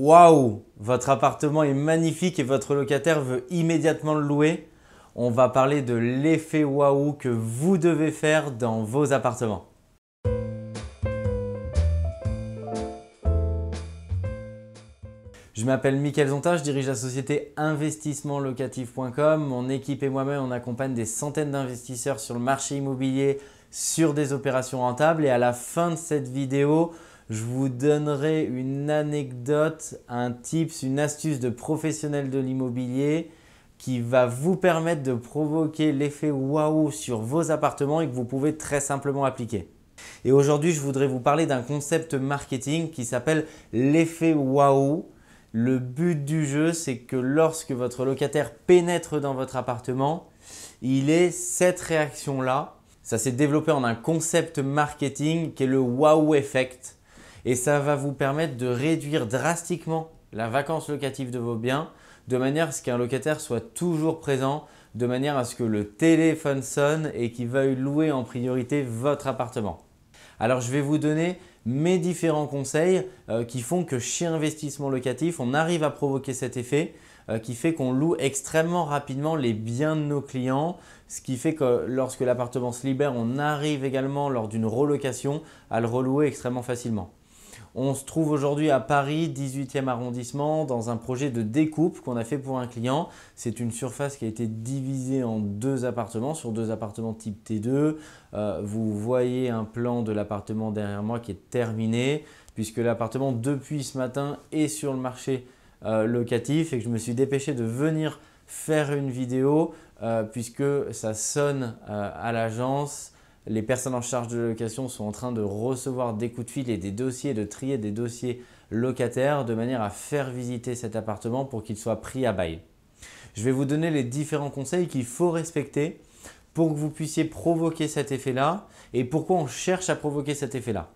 Waouh, votre appartement est magnifique et votre locataire veut immédiatement le louer. On va parler de l'effet waouh que vous devez faire dans vos appartements. Je m'appelle Mickaël Zonta, je dirige la société investissementlocatif.com. Mon équipe et moi-même, on accompagne des centaines d'investisseurs sur le marché immobilier sur des opérations rentables. Et à la fin de cette vidéo, je vous donnerai une anecdote, un tips, une astuce de professionnel de l'immobilier qui va vous permettre de provoquer l'effet waouh sur vos appartements et que vous pouvez très simplement appliquer. Et aujourd'hui, je voudrais vous parler d'un concept marketing qui s'appelle l'effet waouh. Le but du jeu, c'est que lorsque votre locataire pénètre dans votre appartement, il ait cette réaction-là. Ça s'est développé en un concept marketing qui est le waouh effect et ça va vous permettre de réduire drastiquement la vacance locative de vos biens de manière à ce qu'un locataire soit toujours présent, de manière à ce que le téléphone sonne et qu'il veuille louer en priorité votre appartement. Alors je vais vous donner mes différents conseils euh, qui font que chez Investissement Locatif, on arrive à provoquer cet effet euh, qui fait qu'on loue extrêmement rapidement les biens de nos clients, ce qui fait que lorsque l'appartement se libère, on arrive également lors d'une relocation à le relouer extrêmement facilement. On se trouve aujourd'hui à Paris, 18e arrondissement, dans un projet de découpe qu'on a fait pour un client. C'est une surface qui a été divisée en deux appartements, sur deux appartements type T2. Euh, vous voyez un plan de l'appartement derrière moi qui est terminé, puisque l'appartement depuis ce matin est sur le marché euh, locatif et que je me suis dépêché de venir faire une vidéo euh, puisque ça sonne à l'agence les personnes en charge de location sont en train de recevoir des coups de fil et des dossiers, de trier des dossiers locataires de manière à faire visiter cet appartement pour qu'il soit pris à bail. Je vais vous donner les différents conseils qu'il faut respecter pour que vous puissiez provoquer cet effet-là et pourquoi on cherche à provoquer cet effet-là.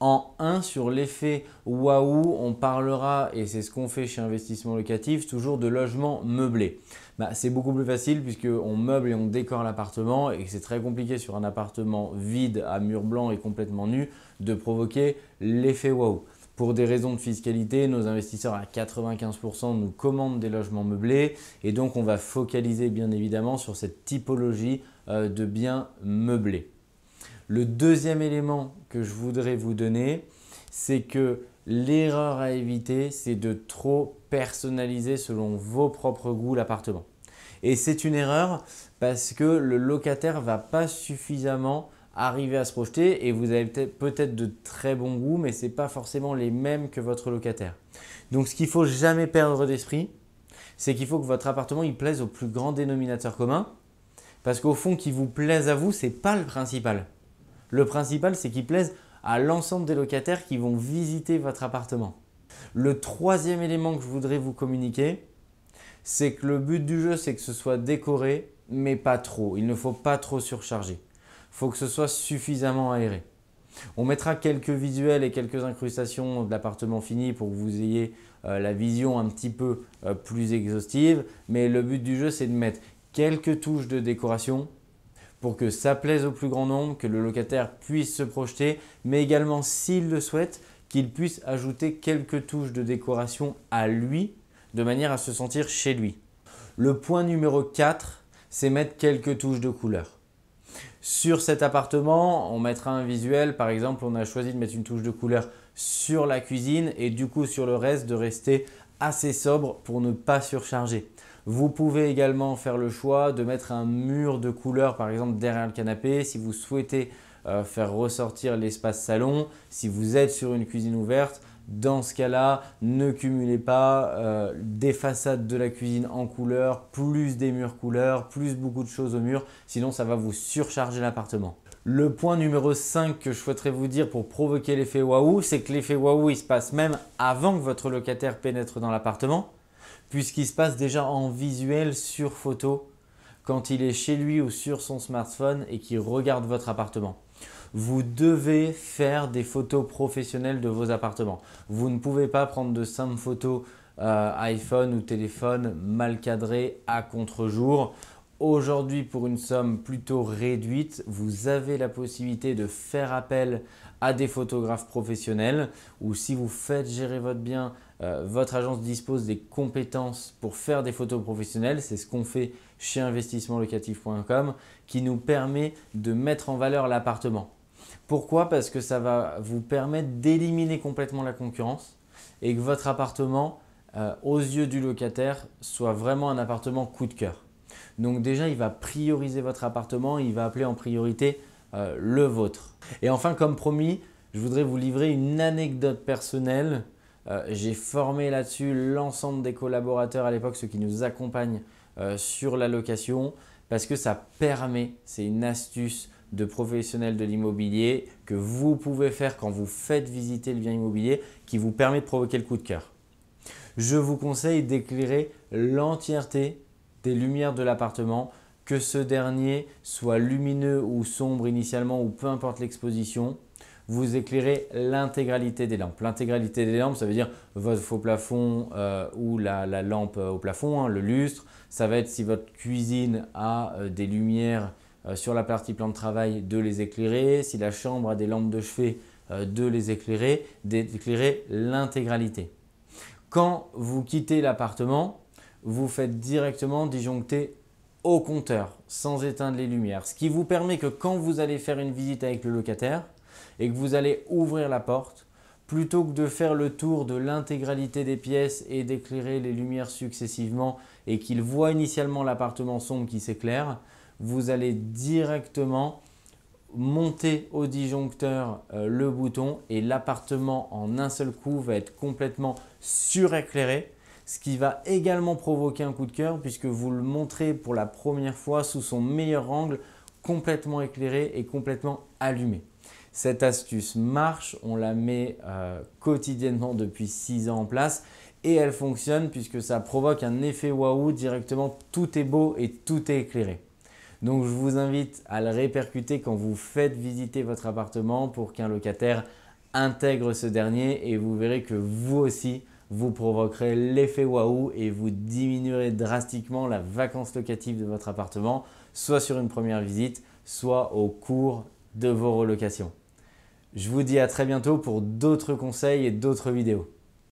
En 1, sur l'effet waouh, on parlera, et c'est ce qu'on fait chez Investissement Locatif, toujours de logements meublés. Bah, c'est beaucoup plus facile puisqu'on meuble et on décore l'appartement et c'est très compliqué sur un appartement vide à mur blanc et complètement nu de provoquer l'effet waouh. Pour des raisons de fiscalité, nos investisseurs à 95% nous commandent des logements meublés et donc on va focaliser bien évidemment sur cette typologie euh, de biens meublés. Le deuxième élément que je voudrais vous donner, c'est que l'erreur à éviter, c'est de trop personnaliser selon vos propres goûts l'appartement. Et c'est une erreur parce que le locataire va pas suffisamment arriver à se projeter et vous avez peut-être de très bons goûts, mais ce n'est pas forcément les mêmes que votre locataire. Donc ce qu'il faut jamais perdre d'esprit, c'est qu'il faut que votre appartement il plaise au plus grand dénominateur commun, parce qu'au fond, qu'il vous plaise à vous, c'est pas le principal. Le principal, c'est qu'il plaise à l'ensemble des locataires qui vont visiter votre appartement. Le troisième élément que je voudrais vous communiquer, c'est que le but du jeu, c'est que ce soit décoré, mais pas trop. Il ne faut pas trop surcharger. Il faut que ce soit suffisamment aéré. On mettra quelques visuels et quelques incrustations de l'appartement fini pour que vous ayez euh, la vision un petit peu euh, plus exhaustive, mais le but du jeu, c'est de mettre quelques touches de décoration pour que ça plaise au plus grand nombre, que le locataire puisse se projeter, mais également s'il le souhaite, qu'il puisse ajouter quelques touches de décoration à lui, de manière à se sentir chez lui. Le point numéro 4, c'est mettre quelques touches de couleur. Sur cet appartement, on mettra un visuel, par exemple, on a choisi de mettre une touche de couleur sur la cuisine et du coup sur le reste de rester assez sobre pour ne pas surcharger. Vous pouvez également faire le choix de mettre un mur de couleur par exemple derrière le canapé si vous souhaitez euh, faire ressortir l'espace salon. Si vous êtes sur une cuisine ouverte, dans ce cas-là, ne cumulez pas euh, des façades de la cuisine en couleur, plus des murs couleur, plus beaucoup de choses au mur, sinon ça va vous surcharger l'appartement. Le point numéro 5 que je souhaiterais vous dire pour provoquer l'effet waouh, c'est que l'effet waouh, il se passe même avant que votre locataire pénètre dans l'appartement puisqu'il se passe déjà en visuel sur photo quand il est chez lui ou sur son smartphone et qu'il regarde votre appartement. Vous devez faire des photos professionnelles de vos appartements. Vous ne pouvez pas prendre de simples photos euh, iPhone ou téléphone mal cadrées à contre-jour. Aujourd'hui, pour une somme plutôt réduite, vous avez la possibilité de faire appel à des photographes professionnels ou si vous faites gérer votre bien euh, votre agence dispose des compétences pour faire des photos professionnelles. C'est ce qu'on fait chez investissementlocatif.com qui nous permet de mettre en valeur l'appartement. Pourquoi Parce que ça va vous permettre d'éliminer complètement la concurrence et que votre appartement, euh, aux yeux du locataire, soit vraiment un appartement coup de cœur. Donc déjà, il va prioriser votre appartement, il va appeler en priorité euh, le vôtre. Et enfin, comme promis, je voudrais vous livrer une anecdote personnelle euh, j'ai formé là-dessus l'ensemble des collaborateurs à l'époque, ceux qui nous accompagnent euh, sur la location, parce que ça permet, c'est une astuce de professionnel de l'immobilier que vous pouvez faire quand vous faites visiter le bien immobilier qui vous permet de provoquer le coup de cœur. Je vous conseille d'éclairer l'entièreté des lumières de l'appartement, que ce dernier soit lumineux ou sombre initialement ou peu importe l'exposition vous éclairez l'intégralité des lampes. L'intégralité des lampes, ça veut dire votre faux plafond euh, ou la, lampe euh, au plafond, hein, le lustre. Ça va être si votre cuisine a euh, des lumières sur la partie plan de travail, de les éclairer. Si la chambre a des lampes de chevet, de les éclairer, d'éclairer l'intégralité. Quand vous quittez l'appartement, vous faites directement disjoncter au compteur sans éteindre les lumières, ce qui vous permet que quand vous allez faire une visite avec le locataire, et que vous allez ouvrir la porte, plutôt que de faire le tour de l'intégralité des pièces et d'éclairer les lumières successivement et qu'il voit initialement l'appartement sombre qui s'éclaire, vous allez directement monter au disjoncteur euh, le bouton et l'appartement en un seul coup va être complètement suréclairé, ce qui va également provoquer un coup de cœur puisque vous le montrez pour la première fois sous son meilleur angle, complètement éclairé et complètement allumé. Cette astuce marche, on la met euh, quotidiennement depuis 6 ans en place et elle fonctionne puisque ça provoque un effet waouh directement, tout est beau et tout est éclairé. Donc je vous invite à le répercuter quand vous faites visiter votre appartement pour qu'un locataire intègre ce dernier et vous verrez que vous aussi, vous provoquerez l'effet waouh et vous diminuerez drastiquement la vacance locative de votre appartement, soit sur une première visite, soit au cours de vos relocations. Je vous dis à très bientôt pour d'autres conseils et d'autres vidéos.